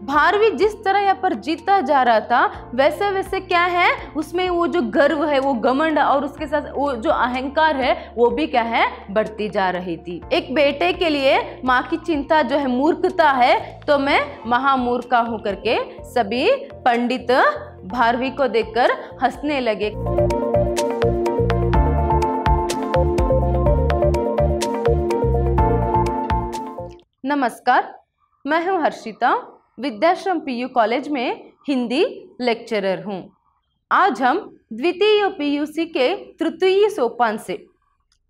भारवी जिस तरह यहाँ पर जीता जा रहा था वैसे वैसे क्या है उसमें वो जो गर्व है वो घमंड और उसके साथ वो जो अहंकार है वो भी क्या है बढ़ती जा रही थी एक बेटे के लिए माँ की चिंता जो है मूर्खता है तो मैं महामूर्खा हूँ करके सभी पंडित भारवी को देखकर हंसने लगे नमस्कार मैं हूँ हर्षिता विद्याश्रम पीयू कॉलेज में हिंदी लेक्चरर हूँ आज हम द्वितीय पीयूसी के तृतीय सोपान से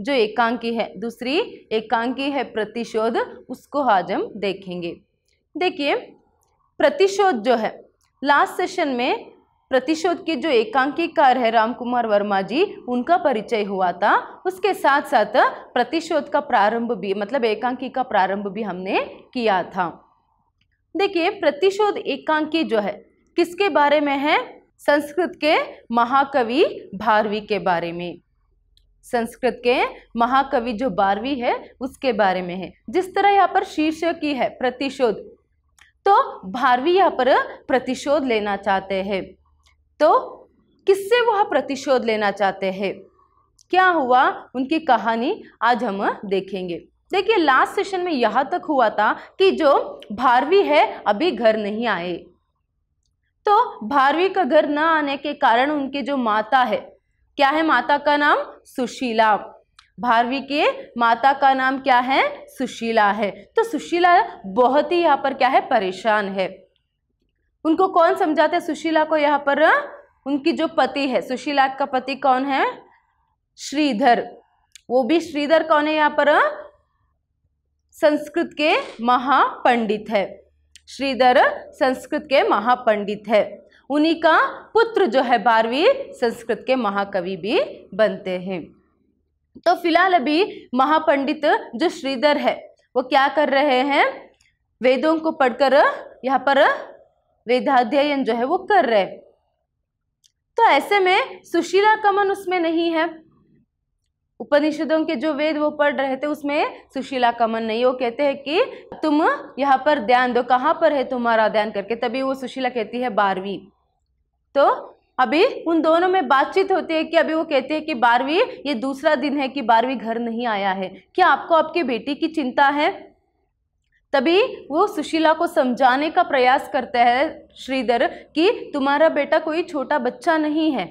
जो एकांकी है दूसरी एकांकी है प्रतिशोध उसको आज हम देखेंगे देखिए प्रतिशोध जो है लास्ट सेशन में प्रतिशोध के जो एकांकीकार है राम कुमार वर्मा जी उनका परिचय हुआ था उसके साथ साथ प्रतिशोध का प्रारंभ भी मतलब एकांकी का प्रारंभ भी हमने किया था देखिए प्रतिशोध एकांकी जो है किसके बारे में है संस्कृत के महाकवि भारवी के बारे में संस्कृत के महाकवि जो बारवी है उसके बारे में है जिस तरह यहाँ पर शीर्ष की है प्रतिशोध तो भारवी यहाँ पर प्रतिशोध लेना चाहते हैं तो किससे वह प्रतिशोध लेना चाहते हैं क्या हुआ उनकी कहानी आज हम देखेंगे देखिए लास्ट सेशन में यहां तक हुआ था कि जो भारवी है अभी घर नहीं आए तो भारवी का घर ना आने के कारण उनके जो माता है क्या है माता का नाम सुशीला भारवी के माता का नाम क्या है सुशीला है तो सुशीला बहुत ही यहाँ पर क्या है परेशान है उनको कौन समझाते है सुशीला को यहाँ पर उनकी जो पति है सुशीला का पति कौन है श्रीधर वो भी श्रीधर कौन है यहाँ पर संस्कृत के महापंडित है श्रीधर संस्कृत के महापंडित है उन्हीं का पुत्र जो है बारहवीं संस्कृत के महाकवि भी बनते हैं तो फिलहाल अभी महापंडित जो श्रीधर है वो क्या कर रहे हैं वेदों को पढ़कर यहाँ पर वेदाध्ययन जो है वो कर रहे हैं तो ऐसे में सुशीला कमन उसमें नहीं है उपनिषदों के जो वेद वो पढ़ रहे थे उसमें सुशीला कमन नहीं वो कहते हैं कि तुम यहाँ पर ध्यान दो कहाँ पर है तुम्हारा ध्यान करके तभी वो सुशीला कहती है बारहवीं तो अभी उन दोनों में बातचीत होती है कि अभी वो कहते हैं कि बारहवीं ये दूसरा दिन है कि बारहवीं घर नहीं आया है क्या आपको आपकी बेटी की चिंता है तभी वो सुशीला को समझाने का प्रयास करता है श्रीधर कि तुम्हारा बेटा कोई छोटा बच्चा नहीं है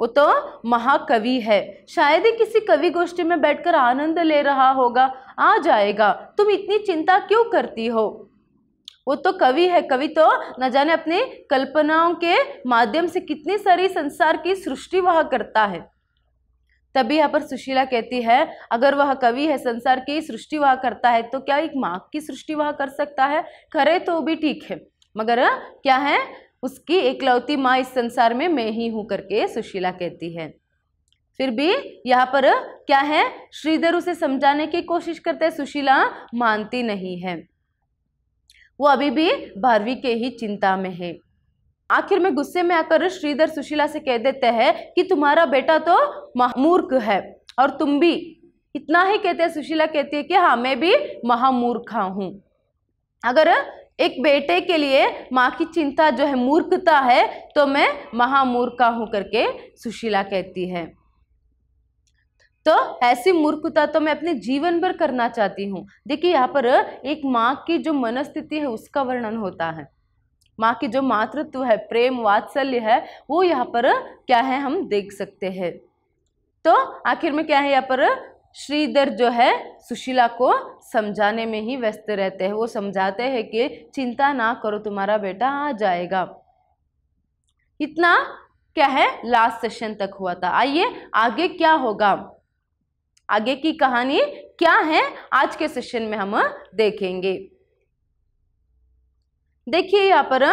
वो तो महाकवि है शायद ही किसी कवि गोष्ठी में बैठकर आनंद ले रहा होगा आ जाएगा तुम इतनी चिंता क्यों करती हो वो तो कवि है कवि तो न जाने अपनी कल्पनाओं के माध्यम से कितनी सारी संसार की सृष्टि वह करता है तभी यहाँ पर सुशीला कहती है अगर वह कवि है संसार की सृष्टि वह करता है तो क्या एक माँ की सृष्टि वह कर सकता है करे तो भी ठीक है मगर क्या है उसकी इकलौती माँ इस संसार में मैं ही हूँ करके सुशीला कहती है फिर भी यहाँ पर क्या है श्रीधर उसे समझाने की कोशिश करते हैं सुशीला मानती नहीं है वो अभी भी भारवी के ही चिंता में है आखिर में गुस्से में आकर श्रीधर सुशीला से कह देते हैं कि तुम्हारा बेटा तो महामूर्ख है और तुम भी इतना ही कहते हैं सुशीला कहती है कि हाँ मैं भी महामूर्खा हूँ अगर एक बेटे के लिए माँ की चिंता जो है मूर्खता है तो मैं महामूर्खा हूँ करके सुशीला कहती है तो ऐसी मूर्खता तो मैं अपने जीवन भर करना चाहती हूँ देखिए यहाँ पर एक माँ की जो मनस्थिति है उसका वर्णन होता है माँ की जो मातृत्व है प्रेम वात्सल्य है वो यहाँ पर क्या है हम देख सकते हैं तो आखिर में क्या है यहाँ पर श्रीधर जो है सुशीला को समझाने में ही व्यस्त रहते हैं वो समझाते हैं कि चिंता ना करो तुम्हारा बेटा आ जाएगा इतना क्या है लास्ट सेशन तक हुआ था आइए आगे क्या होगा आगे की कहानी क्या है आज के सेशन में हम देखेंगे देखिए यहाँ पर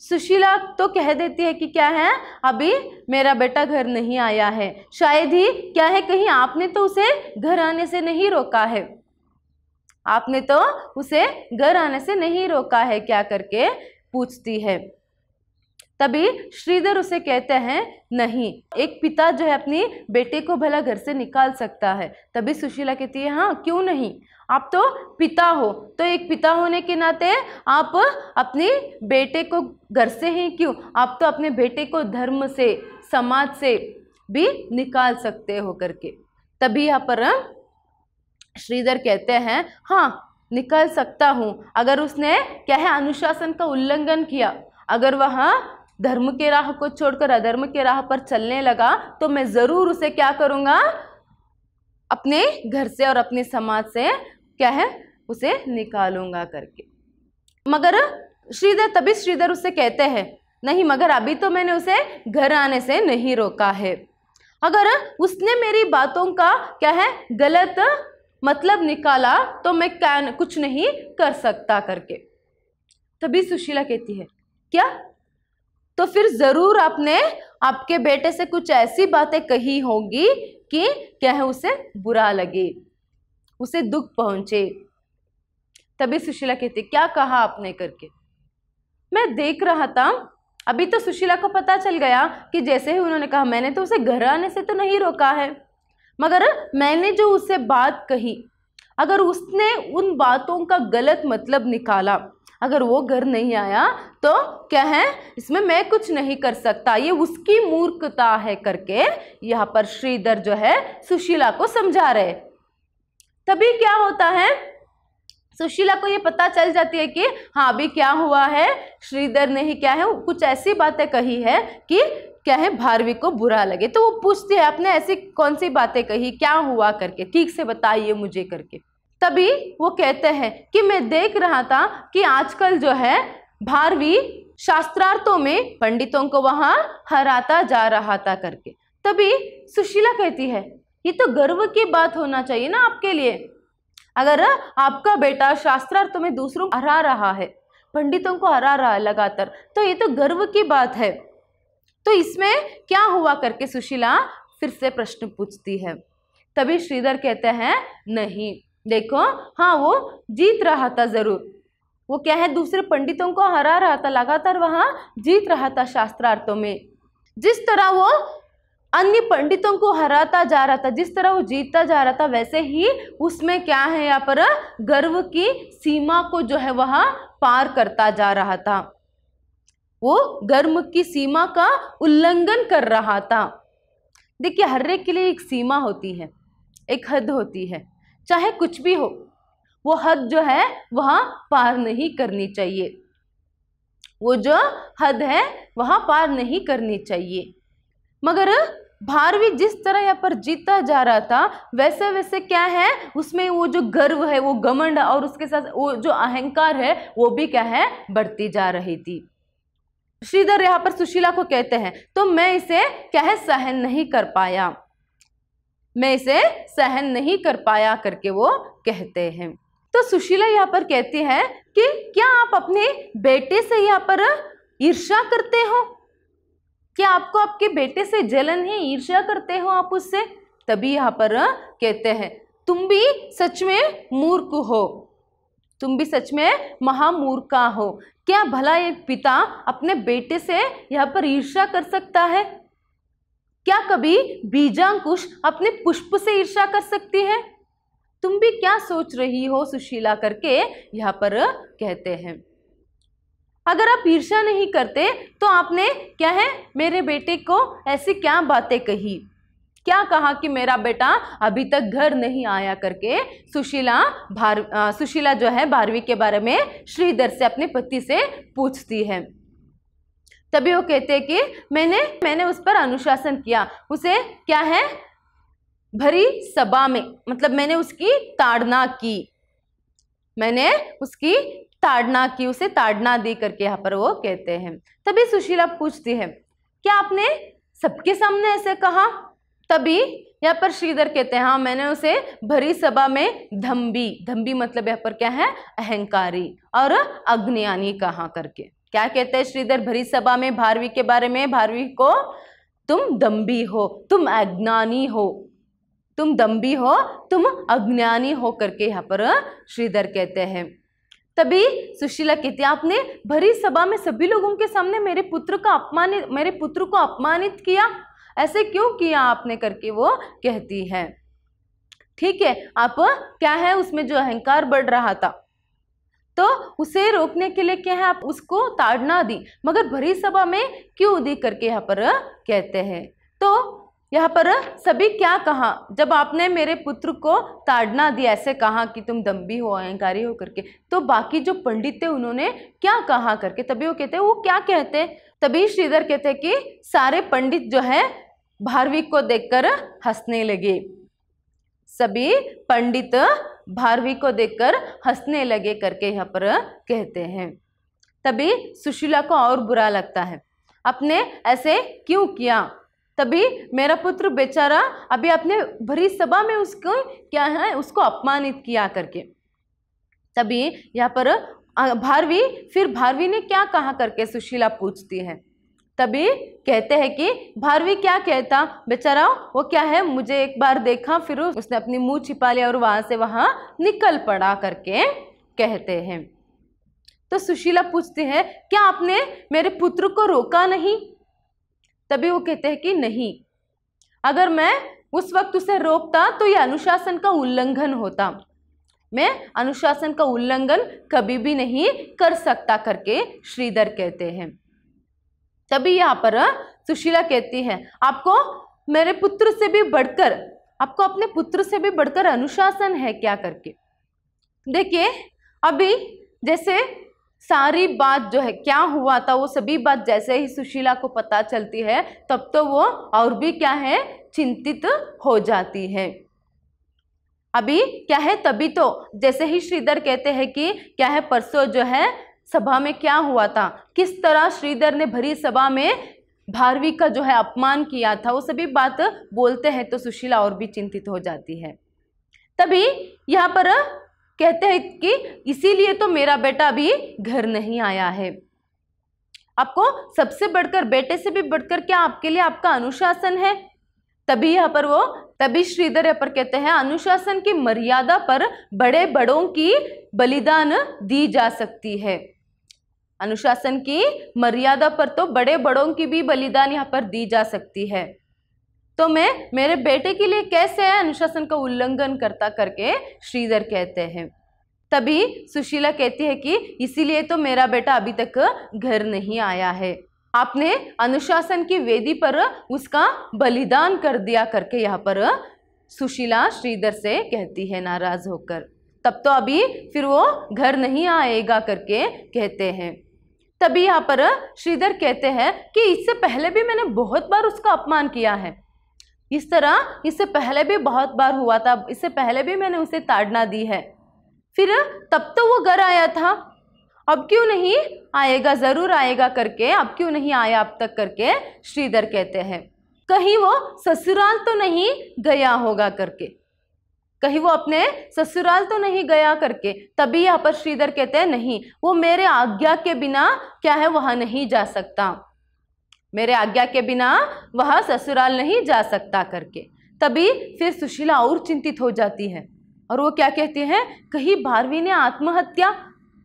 सुशीला तो कह देती है कि क्या है अभी मेरा बेटा घर नहीं आया है शायद ही क्या है कहीं आपने तो उसे घर आने से नहीं रोका है आपने तो उसे घर आने से नहीं रोका है क्या करके पूछती है तभी श्रीधर उसे कहते हैं नहीं एक पिता जो है अपनी बेटे को भला घर से निकाल सकता है तभी सुशीला कहती है हाँ क्यों नहीं आप तो पिता हो तो एक पिता होने के नाते आप अपने बेटे को घर से ही क्यों आप तो अपने बेटे को धर्म से समाज से भी निकाल सकते हो करके तभी यहाँ पर श्रीधर कहते हैं हाँ निकाल सकता हूँ अगर उसने क्या है अनुशासन का उल्लंघन किया अगर वह धर्म के राह को छोड़कर अधर्म के राह पर चलने लगा तो मैं ज़रूर उसे क्या करूँगा अपने घर से और अपने समाज से क्या है उसे निकालूंगा करके मगर श्रीधर तभी श्रीधर उसे कहते हैं नहीं मगर अभी तो मैंने उसे घर आने से नहीं रोका है अगर उसने मेरी बातों का क्या है गलत मतलब निकाला तो मैं क्या कुछ नहीं कर सकता करके तभी सुशीला कहती है क्या तो फिर ज़रूर आपने आपके बेटे से कुछ ऐसी बातें कही होगी कि क्या है उसे बुरा लगे उसे दुख पहुंचे तभी सुशीला कहती क्या कहा आपने करके मैं देख रहा था अभी तो सुशीला को पता चल गया कि जैसे ही उन्होंने कहा मैंने तो उसे घर आने से तो नहीं रोका है मगर मैंने जो उससे बात कही अगर उसने उन बातों का गलत मतलब निकाला अगर वो घर नहीं आया तो क्या है इसमें मैं कुछ नहीं कर सकता ये उसकी मूर्खता है करके यहाँ पर श्रीधर जो है सुशीला को समझा रहे तभी क्या होता है सुशीला को ये पता चल जाती है कि हाँ अभी क्या हुआ है श्रीधर ने ही क्या है कुछ ऐसी बातें कही है कि क्या है भारवी को बुरा लगे तो वो पूछती है आपने ऐसी कौन सी बातें कही क्या हुआ करके ठीक से बताइए मुझे करके तभी वो कहते हैं कि मैं देख रहा था कि आजकल जो है भारवी शास्त्रार्थों में पंडितों को वहाँ हराता जा रहा था करके तभी सुशीला कहती है ये तो गर्व की बात होना चाहिए ना आपके लिए अगर आपका बेटा शास्त्रार्थों में दूसरों को हरा रहा है पंडितों को हरा रहा है लगातार तो ये तो गर्व की बात है तो इसमें क्या हुआ करके सुशीला फिर से प्रश्न पूछती है तभी श्रीधर कहते हैं नहीं देखो हाँ वो जीत रहा था ज़रूर वो क्या है दूसरे पंडितों को हरा रहा था लगातार वहाँ जीत रहा था शास्त्रार्थों में जिस तरह वो अन्य पंडितों को हराता जा रहा था जिस तरह वो जीतता जा रहा था वैसे ही उसमें क्या है यहाँ पर गर्व की सीमा को जो है वह पार करता जा रहा था वो गर्व की सीमा का उल्लंघन कर रहा था देखिए हर एक के लिए एक सीमा होती है एक हद होती है चाहे कुछ भी हो वो हद जो है वह पार नहीं करनी चाहिए वो जो हद है वह पार नहीं करनी चाहिए मगर भारवी जिस तरह यहाँ पर जीता जा रहा था वैसे वैसे क्या है उसमें वो जो गर्व है वो घमंड और उसके साथ वो जो अहंकार है वो भी क्या है बढ़ती जा रही थी श्रीधर यहाँ पर सुशीला को कहते हैं तो मैं इसे क्या है सहन नहीं कर पाया मैं इसे सहन नहीं कर पाया करके वो कहते हैं तो सुशीला यहाँ पर कहती है कि क्या आप अपने बेटे से यहाँ पर ईर्ष्या करते हो क्या आपको आपके बेटे से जलन है ईर्ष्या करते हो आप उससे तभी यहाँ पर कहते हैं तुम भी सच में मूर्ख हो तुम भी सच में महामूर्खा हो क्या भला एक पिता अपने बेटे से यहाँ पर ईर्ष्या कर सकता है क्या कभी बीजांकुश अपने पुष्प से ईर्षा कर सकती है तुम भी क्या सोच रही हो सुशीला करके यहाँ पर कहते हैं अगर आप ईर्षा नहीं करते तो आपने क्या है मेरे बेटे को ऐसी क्या बातें कही क्या कहा कि मेरा बेटा अभी तक घर नहीं आया करके सुशीला भार सुशीला जो है बारहवीं के बारे में श्रीधर से अपने पति से पूछती है तभी वो कहते हैं कि मैंने मैंने उस पर अनुशासन किया उसे क्या है भरी सभा में मतलब मैंने उसकी ताड़ना की मैंने उसकी ताड़ना की उसे ताड़ना दी करके यहाँ पर वो कहते हैं तभी सुशीला पूछती है क्या आपने सबके सामने ऐसे कहा तभी यहाँ पर श्रीधर कहते हैं हाँ मैंने उसे भरी सभा में धम्बी धम्बी मतलब यहाँ पर क्या है अहंकारी और अग्नि यानी कहा करके क्या कहते हैं श्रीधर भरी सभा में भारवी के बारे में भारवी को तुम दम्भी हो तुम अज्ञानी हो तुम दम्भी हो तुम अज्ञानी हो करके यहाँ पर श्रीधर कहते हैं तभी सुशीला कहती है आपने भरी सभा में सभी लोगों के सामने मेरे पुत्र का अपमानित मेरे पुत्र को अपमानित किया ऐसे क्यों किया आपने करके वो कहती है ठीक है आप क्या है उसमें जो अहंकार बढ़ रहा था तो उसे रोकने के लिए क्या है आप उसको ताड़ना दी मगर भरी सभा में क्यों दी करके यहाँ पर कहते हैं तो यहाँ पर सभी क्या कहा जब आपने मेरे पुत्र को ताड़ना दिया ऐसे कहा कि तुम दम्भी हो अहंकारी हो करके तो बाकी जो पंडित थे उन्होंने क्या कहा करके तभी वो कहते वो क्या कहते तभी श्रीधर कहते हैं कि सारे पंडित जो है भारवी को देखकर हंसने लगे सभी पंडित भारवी को देखकर हंसने लगे करके यहाँ पर कहते हैं तभी सुशीला को और बुरा लगता है अपने ऐसे क्यों किया तभी मेरा पुत्र बेचारा अभी अपने भरी सभा में उसको क्या है उसको अपमानित किया करके तभी यहाँ पर भारवी फिर भारवी ने क्या कहा करके सुशीला पूछती है तभी कहते हैं कि भारवी क्या कहता बेचारा वो क्या है मुझे एक बार देखा फिर उसने अपनी मुंह छिपा लिया और वहां से वहां निकल पड़ा करके कहते हैं तो सुशीला पूछती है क्या आपने मेरे पुत्र को रोका नहीं तभी वो कहते हैं कि नहीं अगर मैं उस वक्त उसे रोकता तो यह अनुशासन का उल्लंघन होता मैं अनुशासन का उल्लंघन कभी भी नहीं कर सकता करके श्रीधर कहते हैं तभी यहाँ पर सुशीला कहती है आपको मेरे पुत्र से भी बढ़कर आपको अपने पुत्र से भी बढ़कर अनुशासन है क्या करके देखिए अभी जैसे सारी बात जो है क्या हुआ था वो सभी बात जैसे ही सुशीला को पता चलती है तब तो वो और भी क्या है चिंतित हो जाती है अभी क्या है तभी तो जैसे ही श्रीधर कहते हैं कि क्या है परसों जो है सभा में क्या हुआ था किस तरह श्रीधर ने भरी सभा में भारवी का जो है अपमान किया था वो सभी बात बोलते हैं तो सुशीला और भी चिंतित हो जाती है तभी यहाँ पर कहते हैं कि इसीलिए तो मेरा बेटा भी घर नहीं आया है आपको सबसे बढ़कर बेटे से भी बढ़कर क्या आपके लिए आपका अनुशासन है तभी यहाँ पर वो तभी श्रीधर यहाँ पर कहते हैं अनुशासन की मर्यादा पर बड़े बड़ों की बलिदान दी जा सकती है अनुशासन की मर्यादा पर तो बड़े बड़ों की भी बलिदान यहाँ पर दी जा सकती है तो मैं मेरे बेटे के लिए कैसे है अनुशासन का उल्लंघन करता करके श्रीधर कहते हैं तभी सुशीला कहती है कि इसीलिए तो मेरा बेटा अभी तक घर नहीं आया है आपने अनुशासन की वेदी पर उसका बलिदान कर दिया करके यहाँ पर सुशीला श्रीधर से कहती है नाराज होकर तब तो अभी फिर वो घर नहीं आएगा करके कहते हैं तभी यहाँ पर श्रीधर कहते हैं कि इससे पहले भी मैंने बहुत बार उसका अपमान किया है इस तरह इससे पहले भी बहुत बार हुआ था इससे पहले भी मैंने उसे ताड़ना दी है फिर तब तो वो घर आया था अब क्यों नहीं आएगा ज़रूर आएगा करके अब क्यों नहीं आया अब तक करके श्रीधर कहते हैं कहीं वो ससुराल तो नहीं गया होगा करके कहीं वो अपने ससुराल तो नहीं गया करके तभी यहाँ पर श्रीधर कहते हैं नहीं वो मेरे आज्ञा के बिना क्या है वहाँ नहीं जा सकता मेरे आज्ञा के बिना वह ससुराल नहीं जा सकता करके तभी फिर सुशीला और चिंतित हो जाती है और वो क्या कहती है कहीं भारवी ने आत्महत्या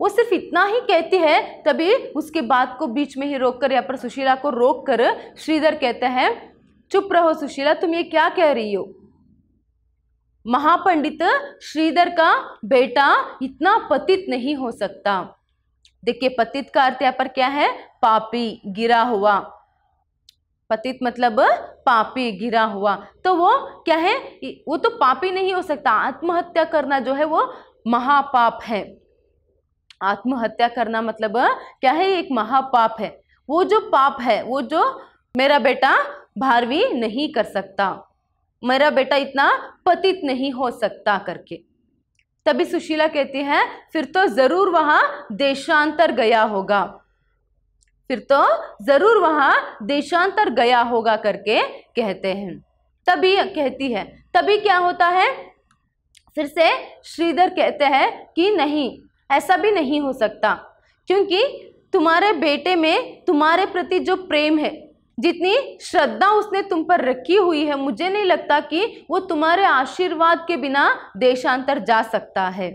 वो सिर्फ इतना ही कहती है तभी उसके बात को बीच में ही रोक कर यहाँ पर सुशीला को रोक कर श्रीधर कहते हैं चुप रहो सुशीला तुम ये क्या कह रही हो महापंडित श्रीधर का बेटा इतना पतित नहीं हो सकता देखिए पतित का अर्थ यहाँ पर क्या है पापी गिरा हुआ पतित मतलब पापी गिरा हुआ तो वो क्या है वो तो पापी नहीं हो सकता आत्महत्या करना जो है वो महापाप है आत्महत्या करना मतलब क्या है एक महापाप है वो जो पाप है वो जो मेरा बेटा भारवी नहीं कर सकता मेरा बेटा इतना पतित नहीं हो सकता करके तभी सुशीला कहती है फिर तो ज़रूर वहां देशांतर गया होगा फिर तो ज़रूर वहां देशांतर गया होगा करके कहते हैं तभी कहती है तभी क्या होता है फिर से श्रीधर कहते हैं कि नहीं ऐसा भी नहीं हो सकता क्योंकि तुम्हारे बेटे में तुम्हारे प्रति जो प्रेम है जितनी श्रद्धा उसने तुम पर रखी हुई है मुझे नहीं लगता कि वो तुम्हारे आशीर्वाद के बिना देशांतर जा सकता है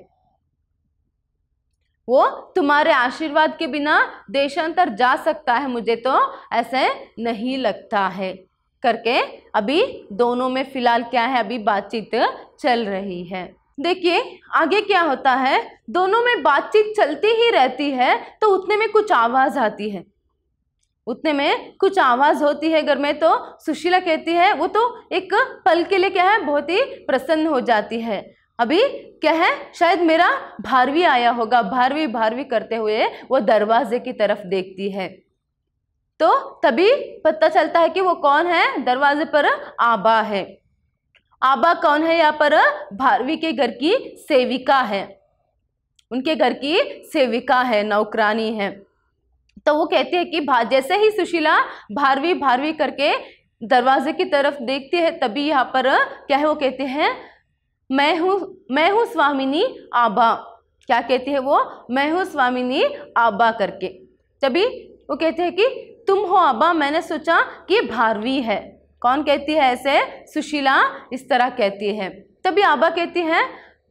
वो तुम्हारे आशीर्वाद के बिना देशांतर जा सकता है मुझे तो ऐसे नहीं लगता है करके अभी दोनों में फिलहाल क्या है अभी बातचीत चल रही है देखिए आगे क्या होता है दोनों में बातचीत चलती ही रहती है तो उतने में कुछ आवाज़ आती है उतने में कुछ आवाज़ होती है घर में तो सुशीला कहती है वो तो एक पल के लिए क्या है बहुत ही प्रसन्न हो जाती है अभी क्या है शायद मेरा भारवी आया होगा भारवी भारवी करते हुए वो दरवाजे की तरफ देखती है तो तभी पता चलता है कि वो कौन है दरवाजे पर आबा है आबा कौन है यहाँ पर भारवी के घर की सेविका है उनके घर की सेविका है नौकरानी है तो वो कहती है कि जैसे ही सुशीला भारवी भारवी करके दरवाजे की तरफ देखती है तभी यहाँ पर क्या है वो कहते हैं मैं हूँ मैं हूँ स्वामिनी आबा क्या कहती है वो मैं हूँ स्वामिनी आबा करके तभी वो कहते हैं कि तुम हो आबा मैंने सोचा कि भारवी है कौन कहती है ऐसे सुशीला इस तरह कहती है तभी आबा कहती हैं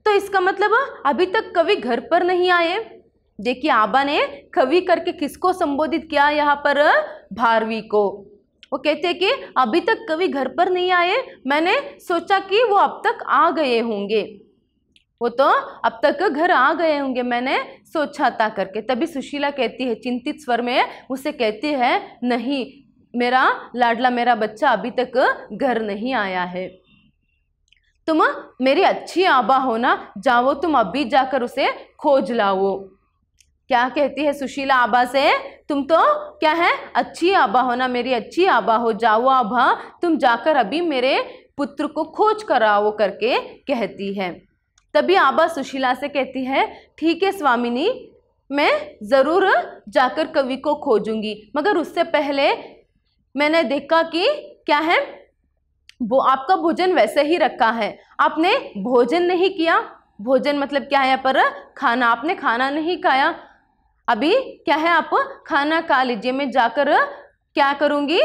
तो इसका मतलब अभी तक कभी घर पर नहीं आए देखिए आबा ने कवि करके किसको संबोधित किया यहाँ पर भारवी को वो कहते हैं कि अभी तक कवि घर पर नहीं आए मैंने सोचा कि वो अब तक आ गए होंगे वो तो अब तक घर आ गए होंगे मैंने सोचा था करके तभी सुशीला कहती है चिंतित स्वर में उसे कहती है नहीं मेरा लाडला मेरा बच्चा अभी तक घर नहीं आया है तुम मेरी अच्छी आबा हो ना जाओ तुम अभी जाकर उसे खोज लाओ क्या कहती है सुशीला आबा से तुम तो क्या है अच्छी आबा ना मेरी अच्छी आबा हो जाओ आबा तुम जाकर अभी मेरे पुत्र को खोज कराओ करके कहती है तभी आबा सुशीला से कहती है ठीक है स्वामिनी मैं ज़रूर जाकर कवि को खोजूंगी मगर उससे पहले मैंने देखा कि क्या है वो आपका भोजन वैसे ही रखा है आपने भोजन नहीं किया भोजन मतलब क्या है यहाँ पर खाना आपने खाना नहीं खाया अभी क्या है आप खाना खा लीजिए मैं जाकर क्या करूँगी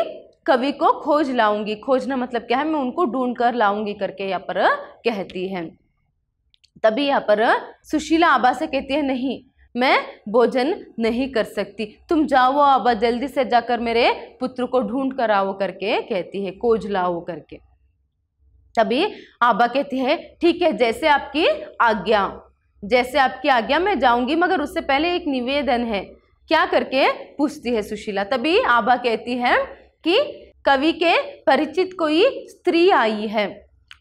कवि को खोज लाऊंगी खोजना मतलब क्या है मैं उनको ढूंढ कर लाऊंगी करके यहाँ पर कहती है तभी यहाँ पर सुशीला आबा से कहती है नहीं मैं भोजन नहीं कर सकती तुम जाओ आबा जल्दी से जाकर मेरे पुत्र को ढूंढ कर आओ करके कहती है खोज लाओ करके तभी आबा कहती है ठीक है जैसे आपकी आज्ञा जैसे आपकी आज्ञा मैं जाऊंगी मगर उससे पहले एक निवेदन है क्या करके पूछती है सुशीला तभी आभा कहती है कि कवि के परिचित कोई स्त्री आई है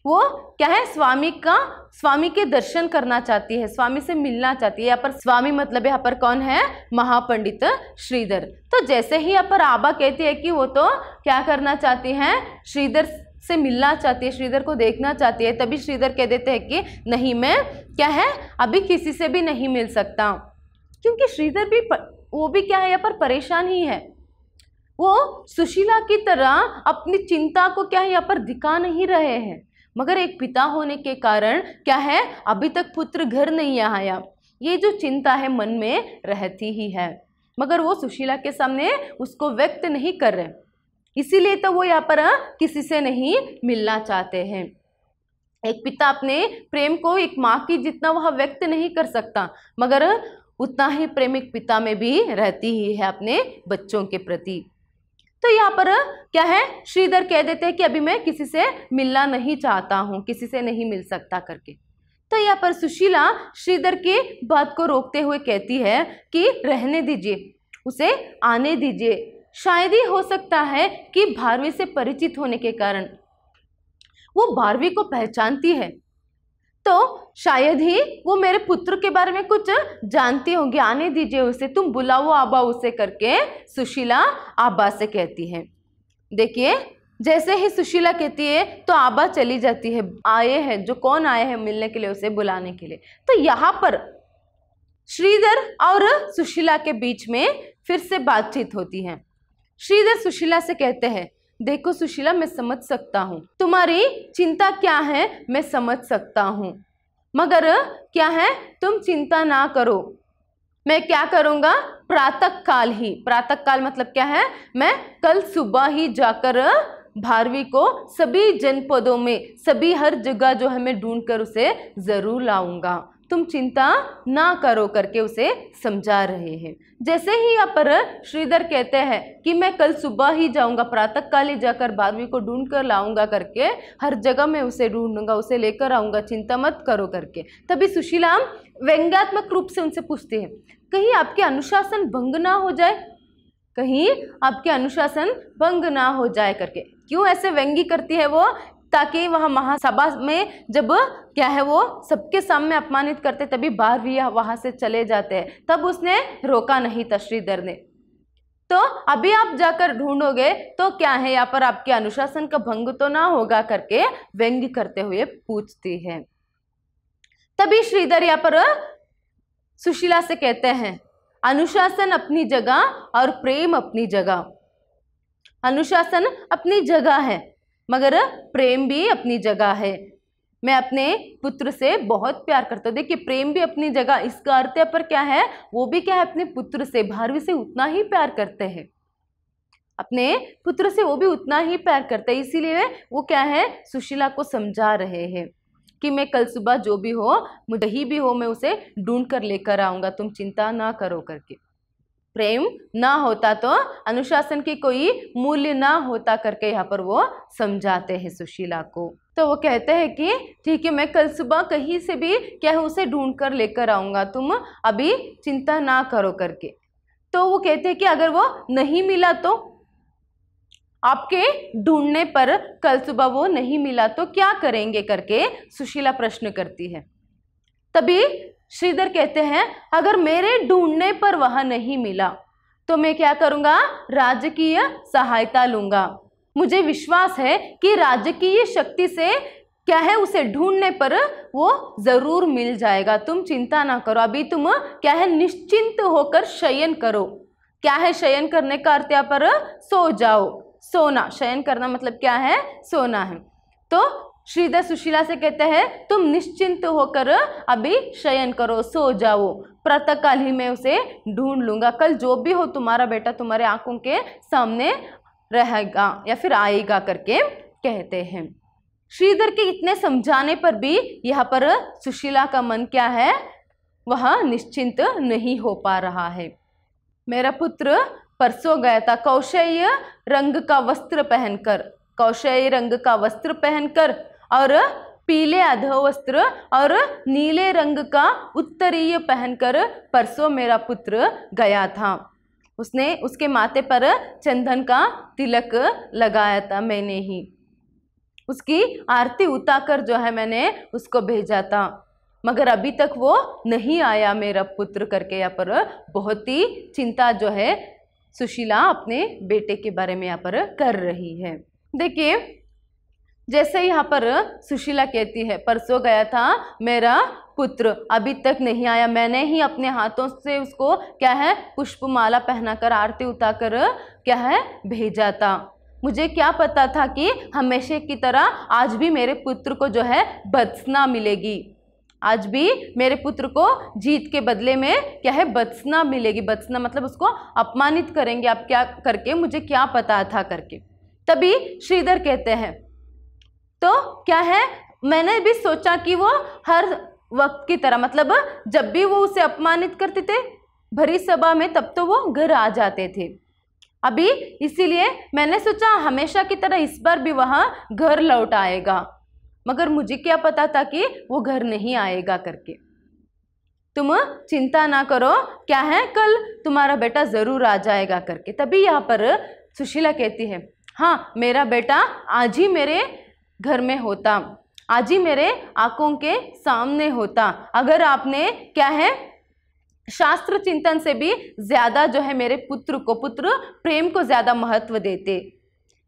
वो क्या है स्वामी का स्वामी के दर्शन करना चाहती है स्वामी से मिलना चाहती है यहाँ पर स्वामी मतलब यहाँ पर कौन है महापंडित श्रीधर तो जैसे ही यहाँ पर आबा कहती है कि वो तो क्या करना चाहती हैं श्रीधर से मिलना चाहती है श्रीधर को देखना चाहती है तभी श्रीधर कह देते हैं कि नहीं मैं क्या है अभी किसी से भी नहीं मिल सकता क्योंकि श्रीधर भी पर, वो भी क्या है यहाँ पर परेशान ही है वो सुशीला की तरह अपनी चिंता को क्या है यहाँ पर दिखा नहीं रहे हैं मगर एक पिता होने के कारण क्या है अभी तक पुत्र घर नहीं आया ये जो चिंता है मन में रहती ही है मगर वो सुशीला के सामने उसको व्यक्त नहीं कर रहे इसीलिए तो वो यहाँ पर किसी से नहीं मिलना चाहते हैं एक पिता अपने प्रेम को एक माँ की जितना वह व्यक्त नहीं कर सकता मगर उतना ही प्रेमिक पिता में भी रहती ही है अपने बच्चों के प्रति तो यहाँ पर क्या है श्रीधर कह देते हैं कि अभी मैं किसी से मिलना नहीं चाहता हूँ किसी से नहीं मिल सकता करके तो यहाँ पर सुशीला श्रीधर के बात को रोकते हुए कहती है कि रहने दीजिए उसे आने दीजिए शायद ही हो सकता है कि भारवी से परिचित होने के कारण वो भारवी को पहचानती है तो शायद ही वो मेरे पुत्र के बारे में कुछ जानती होगी आने दीजिए उसे तुम बुलाओ आबा उसे करके सुशीला आबा से कहती है देखिए जैसे ही सुशीला कहती है तो आबा चली जाती है आए हैं जो कौन आए हैं मिलने के लिए उसे बुलाने के लिए तो यहाँ पर श्रीधर और सुशीला के बीच में फिर से बातचीत होती है श्रीधर सुशीला से कहते हैं देखो सुशीला मैं समझ सकता हूँ तुम्हारी चिंता क्या है मैं समझ सकता हूँ मगर क्या है तुम चिंता ना करो मैं क्या करूँगा प्रातः काल ही प्रातः काल मतलब क्या है मैं कल सुबह ही जाकर भारवी को सभी जनपदों में सभी हर जगह जो है मैं ढूंढ कर उसे ज़रूर लाऊंगा तुम चिंता ना करो करके उसे समझा रहे हैं जैसे ही यहाँ पर श्रीधर कहते हैं कि मैं कल सुबह ही जाऊँगा प्रातःकाल ही जाकर बारहवीं को ढूंढ कर लाऊंगा करके हर जगह मैं उसे ढूंढूंगा उसे लेकर आऊँगा चिंता मत करो करके तभी सुशीला व्यंग्यात्मक रूप से उनसे पूछते हैं कहीं आपके अनुशासन भंग ना हो जाए कहीं आपके अनुशासन भंग ना हो जाए करके क्यों ऐसे व्यंगी करती है वो ताकि वह महासभा में जब क्या है वो सबके सामने अपमानित करते तभी भी वहाँ से चले जाते हैं तब उसने रोका नहीं तश्रीधर ने तो अभी आप जाकर ढूंढोगे तो क्या है यहाँ पर आपके अनुशासन का भंग तो ना होगा करके व्यंग्य करते हुए पूछती है तभी श्रीधर यहाँ पर सुशीला से कहते हैं अनुशासन अपनी जगह और प्रेम अपनी जगह अनुशासन अपनी जगह है मगर प्रेम भी अपनी जगह है मैं अपने पुत्र से बहुत प्यार करता हूँ देखिए प्रेम भी अपनी जगह इसका अर्थ पर क्या है वो भी क्या है अपने पुत्र से भारवी से उतना ही प्यार करते हैं अपने पुत्र से वो भी उतना ही प्यार करते हैं इसीलिए वो क्या है सुशीला को समझा रहे हैं कि मैं कल सुबह जो भी हो मुझे ही भी हो मैं उसे ढूंढ कर लेकर आऊँगा तुम चिंता ना करो करके प्रेम ना होता तो अनुशासन की कोई मूल्य ना होता करके यहाँ पर वो समझाते हैं सुशीला को तो वो कहते हैं कि ठीक है मैं कल सुबह कहीं से भी क्या है उसे ढूंढ कर लेकर आऊँगा तुम अभी चिंता ना करो करके तो वो कहते हैं कि अगर वो नहीं मिला तो आपके ढूंढने पर कल सुबह वो नहीं मिला तो क्या करेंगे करके सुशीला प्रश्न करती है तभी श्रीधर कहते हैं अगर मेरे ढूंढने पर वह नहीं मिला तो मैं क्या करूंगा राजकीय सहायता लूंगा मुझे विश्वास है कि राजकीय शक्ति से क्या है उसे ढूंढने पर वो ज़रूर मिल जाएगा तुम चिंता ना करो अभी तुम क्या है निश्चिंत होकर शयन करो क्या है शयन करने का अर्थ यहाँ पर सो जाओ सोना शयन करना मतलब क्या है सोना है तो श्रीधर सुशीला से कहते हैं तुम निश्चिंत होकर अभी शयन करो सो जाओ प्रातः काल ही मैं उसे ढूंढ लूंगा कल जो भी हो तुम्हारा बेटा तुम्हारे आंखों के सामने रहेगा या फिर आएगा करके कहते हैं श्रीधर के इतने समझाने पर भी यहाँ पर सुशीला का मन क्या है वह निश्चिंत नहीं हो पा रहा है मेरा पुत्र परसों गया था कौशय रंग का वस्त्र पहनकर कौशय रंग का वस्त्र पहनकर और पीले अधोवस्त्र और नीले रंग का उत्तरीय पहनकर परसों मेरा पुत्र गया था उसने उसके माथे पर चंदन का तिलक लगाया था मैंने ही उसकी आरती उतार जो है मैंने उसको भेजा था मगर अभी तक वो नहीं आया मेरा पुत्र करके यहाँ पर बहुत ही चिंता जो है सुशीला अपने बेटे के बारे में यहाँ पर कर रही है देखिए जैसे यहाँ पर सुशीला कहती है परसों गया था मेरा पुत्र अभी तक नहीं आया मैंने ही अपने हाथों से उसको क्या है पुष्पमाला पहनाकर आरती कर क्या है भेजा था मुझे क्या पता था कि हमेशा की तरह आज भी मेरे पुत्र को जो है बदसना मिलेगी आज भी मेरे पुत्र को जीत के बदले में क्या है बदसना मिलेगी बदसना मतलब उसको अपमानित करेंगे आप क्या करके मुझे क्या पता था करके तभी श्रीधर कहते हैं तो क्या है मैंने भी सोचा कि वो हर वक्त की तरह मतलब जब भी वो उसे अपमानित करते थे भरी सभा में तब तो वो घर आ जाते थे अभी इसीलिए मैंने सोचा हमेशा की तरह इस बार भी वह घर लौट आएगा मगर मुझे क्या पता था कि वो घर नहीं आएगा करके तुम चिंता ना करो क्या है कल तुम्हारा बेटा ज़रूर आ जाएगा करके तभी यहाँ पर सुशीला कहती है हाँ मेरा बेटा आज ही मेरे घर में होता आज ही मेरे आंखों के सामने होता अगर आपने क्या है शास्त्र चिंतन से भी ज़्यादा जो है मेरे पुत्र को पुत्र प्रेम को ज़्यादा महत्व देते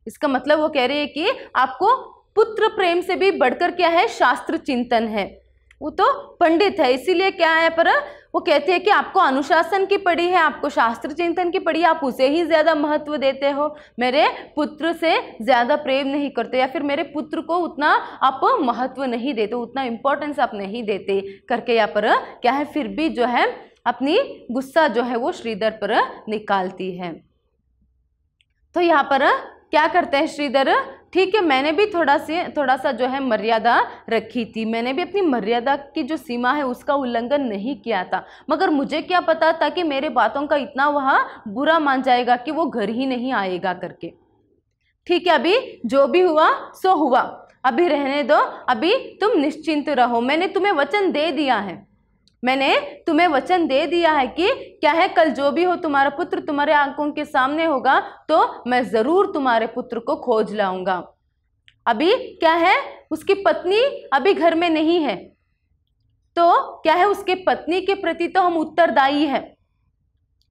इसका मतलब वो कह रही है कि आपको पुत्र प्रेम से भी बढ़कर क्या है शास्त्र चिंतन है वो तो पंडित है इसीलिए क्या है पर वो कहते हैं कि आपको अनुशासन की पड़ी है आपको शास्त्र चिंतन की पड़ी है आप उसे ही ज़्यादा महत्व देते हो मेरे पुत्र से ज़्यादा प्रेम नहीं करते या फिर मेरे पुत्र को उतना आप महत्व नहीं देते उतना इम्पोर्टेंस आप नहीं देते करके यहाँ पर क्या है फिर भी जो है अपनी गुस्सा जो है वो श्रीधर पर निकालती है तो यहाँ पर क्या करते हैं श्रीधर ठीक है मैंने भी थोड़ा से थोड़ा सा जो है मर्यादा रखी थी मैंने भी अपनी मर्यादा की जो सीमा है उसका उल्लंघन नहीं किया था मगर मुझे क्या पता था कि मेरे बातों का इतना वह बुरा मान जाएगा कि वो घर ही नहीं आएगा करके ठीक है अभी जो भी हुआ सो हुआ अभी रहने दो अभी तुम निश्चिंत रहो मैंने तुम्हें वचन दे दिया है मैंने तुम्हें वचन दे दिया है कि क्या है कल जो भी हो तुम्हारा पुत्र तुम्हारे आंखों के सामने होगा तो मैं ज़रूर तुम्हारे पुत्र को खोज लाऊंगा अभी क्या है उसकी पत्नी अभी घर में नहीं है तो क्या है उसके पत्नी के प्रति तो हम उत्तरदायी है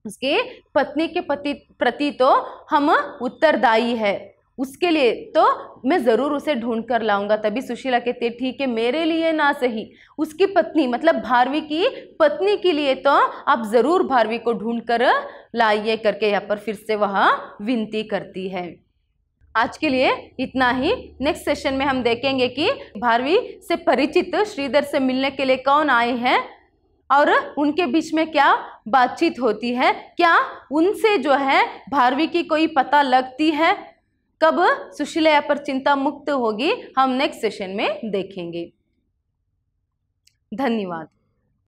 उसके पत्नी के पति प्रति तो हम उत्तरदायी है उसके लिए तो मैं ज़रूर उसे ढूंढ कर लाऊंगा तभी सुशीला कहती है ठीक है मेरे लिए ना सही उसकी पत्नी मतलब भारवी की पत्नी के लिए तो आप ज़रूर भारवी को ढूंढ कर लाइए करके यहाँ पर फिर से वह विनती करती है आज के लिए इतना ही नेक्स्ट सेशन में हम देखेंगे कि भारवी से परिचित श्रीधर से मिलने के लिए कौन आए हैं और उनके बीच में क्या बातचीत होती है क्या उनसे जो है भारवी की कोई पता लगती है कब सुशीलया पर चिंता मुक्त होगी हम नेक्स्ट सेशन में देखेंगे धन्यवाद